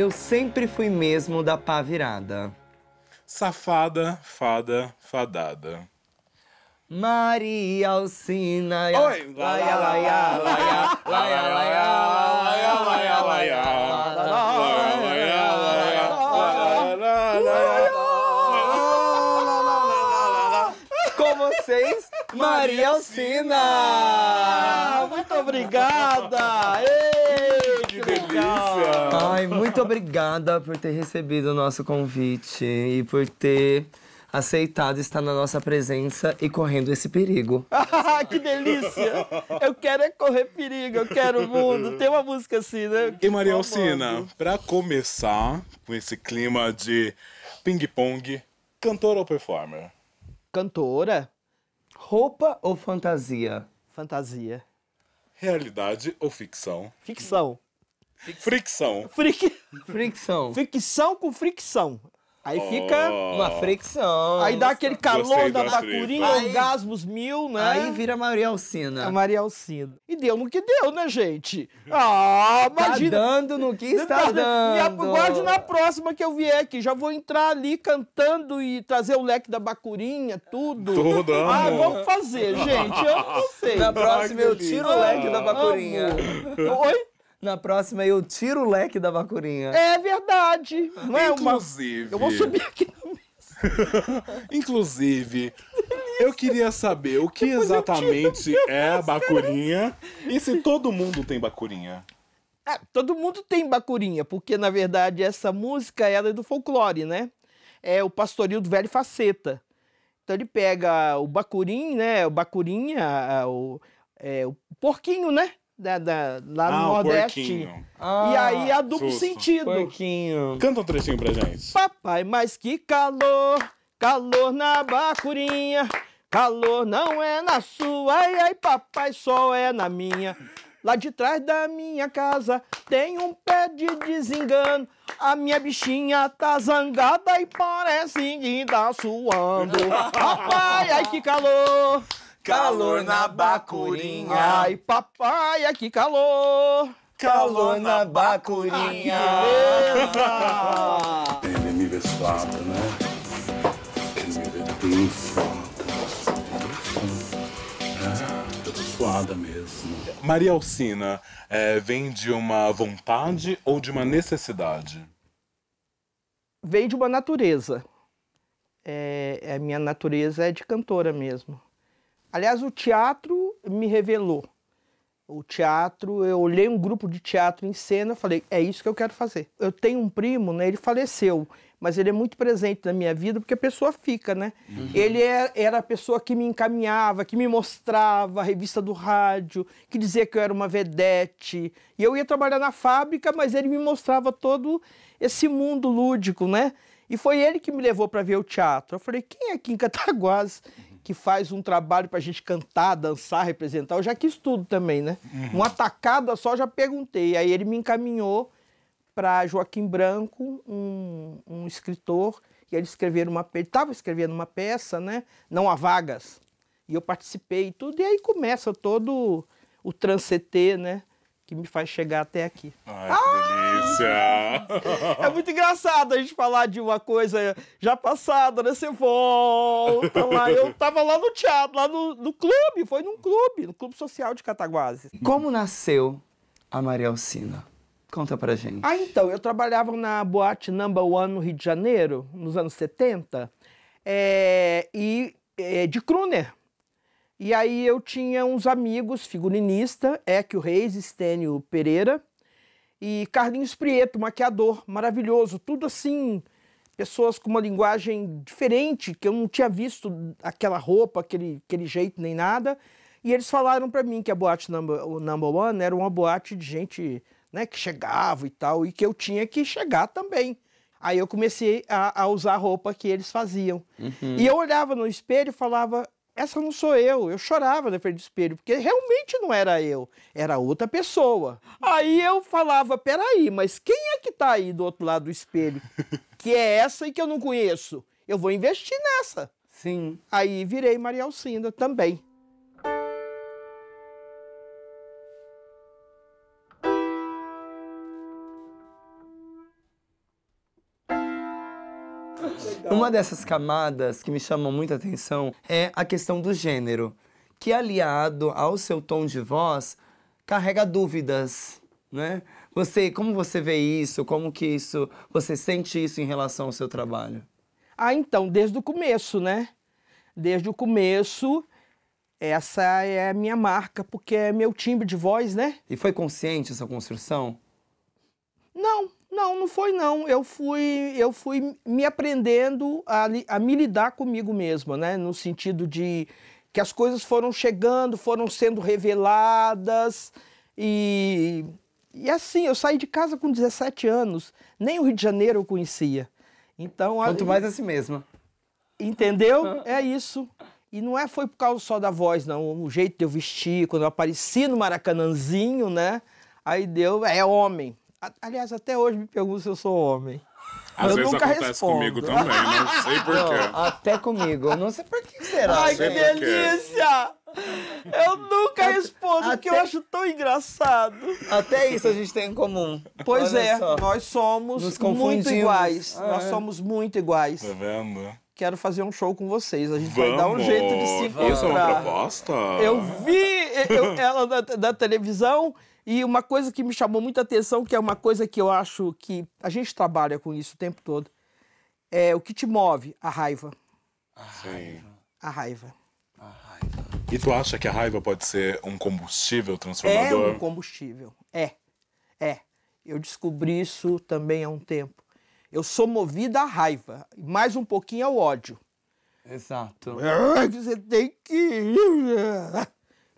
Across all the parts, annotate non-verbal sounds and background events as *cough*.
Eu sempre fui mesmo da pá virada. Safada, fada, fadada. Maria Alcina. Oi! Laia, laia, laia, laia, laia, laia, laia, laia. Com vocês, Maria Alcina! Muito obrigada! Ei! Ai, muito obrigada por ter recebido o nosso convite e por ter aceitado estar na nossa presença e correndo esse perigo. *laughs* que delícia! Eu quero é correr perigo, eu quero o mundo. Tem uma música assim, né? E Maria Alcina, pra começar com esse clima de ping-pong, cantora ou performer? Cantora. Roupa ou fantasia? Fantasia. Realidade ou ficção? Ficção. Fricção. Fric... *laughs* Fricção. Fricção com fricção. Aí oh. fica uma fricção. Aí dá aquele calor da bacurinha, orgasmos mil, né? Aí vira Maria Alcina. A é Maria Alcina. E deu no que deu, né, gente? *laughs* Ah, ah tá imagina. Tá dando no que está tá dando. E aguarde na próxima que eu vier aqui. Já vou entrar ali cantando e trazer o leque da bacurinha, tudo. Tudo, Ah, vamos fazer, gente. Eu não sei. Na próxima eu tiro o leque da bacurinha. Oi? Na próxima eu tiro o leque da vacurinha. É verdade. Não é Inclusive. Uma... Eu vou subir aqui na mesa. *laughs* Inclusive. Eu queria saber o que exatamente é a bacurinha e se todo mundo tem bacurinha. É, todo mundo tem bacurinha, porque na verdade essa música ela é do folclore, né? É o pastoril do velho faceta. Então ele pega o bacurim, né? O bacurinha, o, é, o porquinho, né? da, né, da, né, lá ah, no Nordeste. Ah, e aí a ah, duplo susto. sentido. Porquinho. Canta um trechinho pra gente. Papai, mas que calor, calor na bacurinha. Calor não é na sua, ai, ai, papai, só é na minha. Lá de trás da minha casa tem um pé de desengano. A minha bichinha tá zangada e parece que tá suando. *laughs* Papai, ai que calor! Calor na bacurinha. Ai, papai, aqui calor. Calor na bacurinha. Ele me vê né? Ele me vê bem suado. mesmo. Maria Alcina, é, vem de uma vontade ou de uma necessidade? Vem de uma natureza. É, a é, minha natureza é de cantora mesmo. Aliás, o teatro me revelou. O teatro, eu olhei um grupo de teatro em cena, falei, é isso que eu quero fazer. Eu tenho um primo, né? Ele faleceu, mas ele é muito presente na minha vida porque a pessoa fica, né? Uhum. Ele é, era a pessoa que me encaminhava, que me mostrava a revista do rádio, que dizia que eu era uma vedete. E eu ia trabalhar na fábrica, mas ele me mostrava todo esse mundo lúdico, né? E foi ele que me levou para ver o teatro. Eu falei, quem é aqui em Cataguases que faz um trabalho para a gente cantar, dançar, representar. Eu já quis tudo também, né? Uhum. Uma tacada só já perguntei. Aí ele me encaminhou para Joaquim Branco, um, um escritor, e ele escrever uma peça. Estava escrevendo uma peça, né? Não há vagas. E eu participei e tudo. E aí começa todo o transetê, né? que me faz chegar até aqui. Ai, que ah! delícia! *laughs* É muito engraçado a gente falar de uma coisa já passada, né? Você volta lá. Eu tava lá no teatro, lá no, no clube, foi num clube, no Clube Social de Cataguases. Como nasceu a Maria Alcina? Conta pra gente. Ah, então, eu trabalhava na boate Number One no Rio de Janeiro, nos anos 70, é, eh, e é, de Kruner. E aí eu tinha uns amigos, figurinista, Equio Reis, Estênio Pereira e Carlinhos Prieto, maquiador, maravilhoso, tudo assim, pessoas com uma linguagem diferente, que eu não tinha visto aquela roupa, aquele, aquele jeito nem nada. E eles falaram para mim que a boate number, number One era uma boate de gente né, que chegava e tal, e que eu tinha que chegar também. Aí eu comecei a, a usar a roupa que eles faziam. Uhum. E eu olhava no espelho e falava, essa não sou eu. Eu chorava na frente do espelho, porque realmente não era eu, era outra pessoa. Aí eu falava, peraí, mas quem é que tá aí do outro lado do espelho? *laughs* Que é essa e que eu não conheço? Eu vou investir nessa. Sim. Aí virei Maria Alcinda também. Legal. Uma dessas camadas que me chamam muita atenção é a questão do gênero, que aliado ao seu tom de voz carrega dúvidas, né? Você, como você vê isso? Como que isso, você sente isso em relação ao seu trabalho? Ah, então, desde o começo, né? Desde o começo, essa é a minha marca, porque é meu timbre de voz, né? E foi consciente essa construção? Não, não, não foi não. Eu fui, eu fui me aprendendo a, a me lidar comigo mesma, né? No sentido de que as coisas foram chegando, foram sendo reveladas e e assim, eu saí de casa com 17 anos, nem o Rio de Janeiro eu conhecia. Então, quanto a... mais a si mesma. Entendeu? *laughs* É isso. E não é foi por causa só da voz, não, o jeito de eu vestir, quando eu apareci no Maracanãzinho, né? Aí deu, é homem. Aliás, até hoje me perguntam se eu sou homem. Às eu vezes nunca acontece respondo. comigo também, não sei porquê. *laughs* Até comigo, não sei por que será. Ai, que delícia! Eu nunca até, respondo, até, que eu acho tão engraçado. Até isso a gente tem em comum. Pois Olha é, só. nós somos muito iguais. Ah, nós é. somos muito iguais. Tá vendo? Quero fazer um show com vocês. A gente Vamos. vai dar um jeito de se encontrar. Isso é uma proposta? Eu vi! É, eu, é ela da, da, televisão. E uma coisa que me chamou muita atenção, que é uma coisa que eu acho que a gente trabalha com isso o tempo todo, é o que te move, a raiva. A raiva. A raiva. A raiva. E tu acha que a raiva pode ser um combustível transformador? É um combustível, é. É. Eu descobri isso também há um tempo. Eu sou movida à raiva, mais um pouquinho ao ódio. Exato. Você tem que. Né?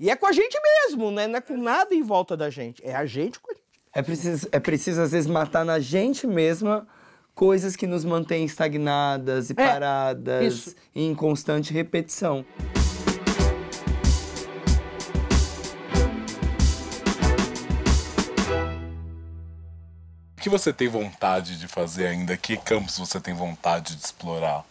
E é com a gente mesmo, né? Não é com nada em volta da gente. É a gente com a gente. É preciso, é preciso às vezes, matar na gente mesma coisas que nos mantêm estagnadas e é, paradas isso. e em constante repetição. O que você tem vontade de fazer ainda? Que campos você tem vontade de explorar?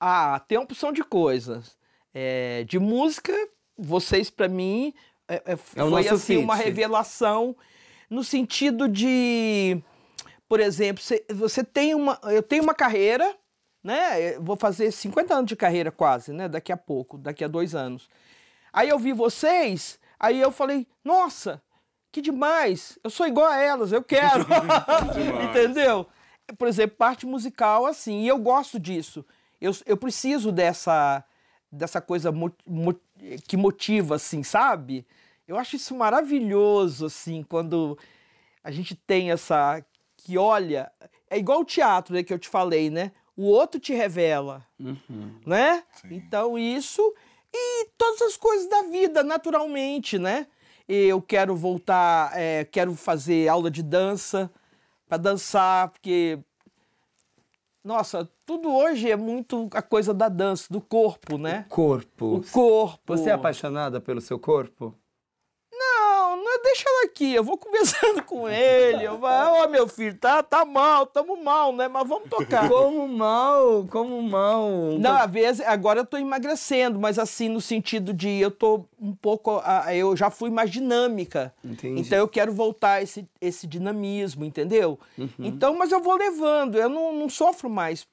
Ah, tem uma opção de coisas. É, de música, vocês, para mim, é, é, é foi assim, uma revelação no sentido de, por exemplo, você, você tem uma. Eu tenho uma carreira, né? É, vou fazer 50 anos de carreira quase, né? Daqui a pouco, daqui a dois anos. Aí eu vi vocês, aí eu falei, nossa, que demais! Eu sou igual a elas, eu quero! *laughs* *laughs* Entendeu? Por exemplo, parte musical, assim, e eu gosto disso. Eu, eu preciso dessa dessa coisa mo mo que motiva, assim, sabe? Eu acho isso maravilhoso, assim, quando a gente tem essa. que olha. É igual o teatro né, que eu te falei, né? O outro te revela, uhum. né? Sim. Então isso. E todas as coisas da vida, naturalmente, né? Eu quero voltar, é, quero fazer aula de dança, para dançar, porque nossa, tudo hoje é muito a coisa da dança, do corpo, né? O corpo. O corpo. Você é apaixonada pelo seu corpo? deixa deixo ela aqui, eu vou *laughs* conversando com ele. Eu vou, ó, oh, meu filho, tá, tá mal, tamo mal, né? Mas vamos tocar. *laughs* Como mal, como mal. Não, às vezes, agora eu tô emagrecendo, mas assim, no sentido de eu tô um pouco. Eu já fui mais dinâmica. Entendi. Então eu quero voltar esse, esse dinamismo, entendeu? Uhum. Então, mas eu vou levando, eu não, não sofro mais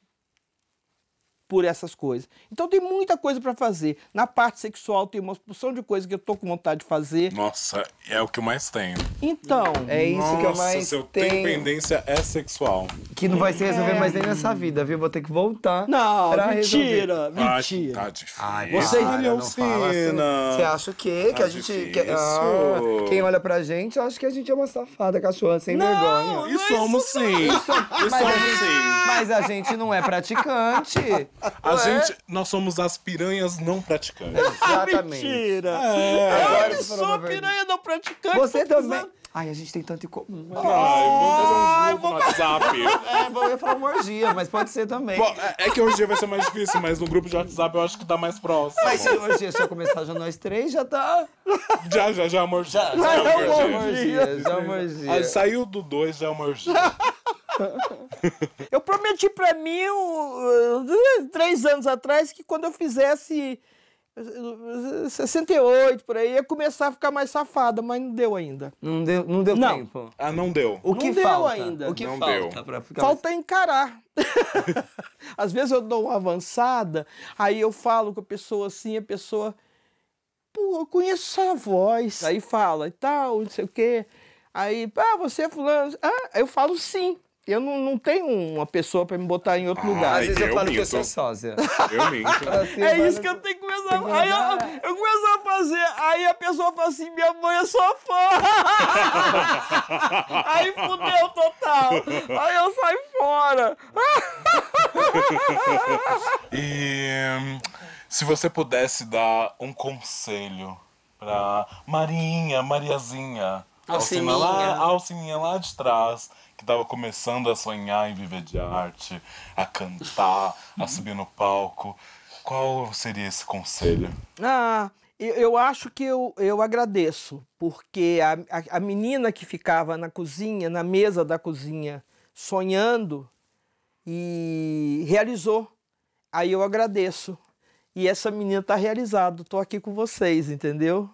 por essas coisas. Então tem muita coisa para fazer. Na parte sexual tem uma porção de coisa que eu tô com vontade de fazer. Nossa, é o que eu mais tenho. Então, é isso Nossa, que eu mais se eu tenho. tenho pendência é sexual. Que não vai se resolver mais nem nessa é. vida, viu? Vou ter que voltar. Não, pra mentira, resolver. mentira. Ah, tá difícil. Ah, Você é olha assim. Você acha o quê? Tá que a gente ah, quem olha pra gente acha que a gente é uma safada cachorra sem não, vergonha. É não e somos sim. Isso, somos sim. mas a gente não é praticante. A Ué? gente, nós somos as piranhas não praticantes. É, exatamente. *laughs* Mentira. É. Eu sou a piranha não praticante. Você também. Ai, a gente tem tanto em comum. Ai, vamos fazer um grupo no WhatsApp. é, eu ia falar uma orgia, mas pode ser também. Bom, é, é que orgia vai ser mais difícil, mas no grupo de WhatsApp eu acho que tá mais próximo. Mas se orgia se eu começar já nós três, já tá... Já, já, já é uma orgia. Já, já, já é, é uma orgia. Já é uma orgia. Saiu do dois, já é uma orgia eu prometi para mim uh, uh, três anos atrás que quando eu fizesse 68 uh, por aí ia começar a ficar mais safada, mas não deu ainda. Não deu, não deu não. tempo. Ah, não deu. O que não falta? deu ainda? O que não falta ficar Falta mais... encarar. *laughs* *laughs* Às vezes eu dou uma avançada, aí eu falo com a pessoa assim, a pessoa pô, eu conheço sua voz. Aí fala e tal, não sei o quê. Aí, ah, você é fulano. Ah, eu falo sim eu não, não tenho uma pessoa para me botar em outro ah, lugar. Às vezes eu, eu falo minto. que eu sou sósia. Eu minto. *laughs* Assim, é isso que eu assim. tenho que começar a fazer. Aí eu, eu começo a fazer, aí a pessoa fala assim, minha mãe é sua fã. *laughs* aí fudeu total. Aí eu saio fora. *laughs* e se você pudesse dar um conselho pra Marinha, Mariazinha Alciminha. Lá, Alciminha lá de trás, que estava começando a sonhar em viver de arte, a cantar, a subir no palco. Qual seria esse conselho? Ah, eu acho que eu, eu agradeço, porque a, a, a menina que ficava na cozinha, na mesa da cozinha, sonhando e realizou. Aí eu agradeço. E essa menina está realizada, estou aqui com vocês, entendeu?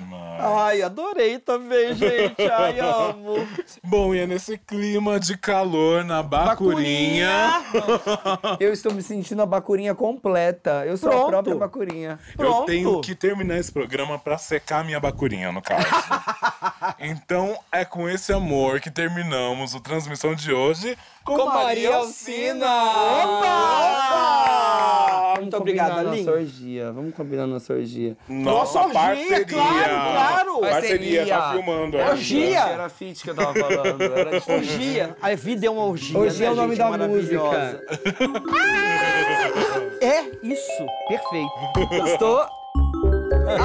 demais. Ai, adorei também, gente. Ai, *laughs* amo. Bom, e é nesse clima de calor na Bacurinha. bacurinha. eu estou me sentindo a Bacurinha completa. Eu sou Pronto. a própria Bacurinha. Pronto. Eu tenho que terminar esse programa para secar minha Bacurinha, no caso. *laughs* então, é com esse amor que terminamos o transmissão de hoje com, com Maria Alcina. Opa! obrigado, combinar nossa orgia. Vamos combinar nossa orgia. Nossa, nossa orgia, parceria. claro, claro. Parceria, tá filmando. É. Orgia. Era fit que eu tava falando. Era orgia. A vida é uma orgia, Orgia né, é o nome gente? da música. *laughs* é isso. Perfeito. Gostou?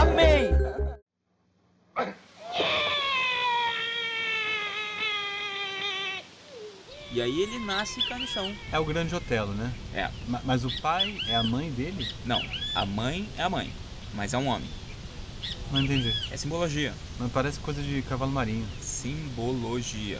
Amei. E aí ele nasce chão É o grande Otelo, né? É. Ma mas o pai é a mãe dele? Não, a mãe é a mãe, mas é um homem. Não entendi. É simbologia. Mas parece coisa de cavalo marinho. Simbologia.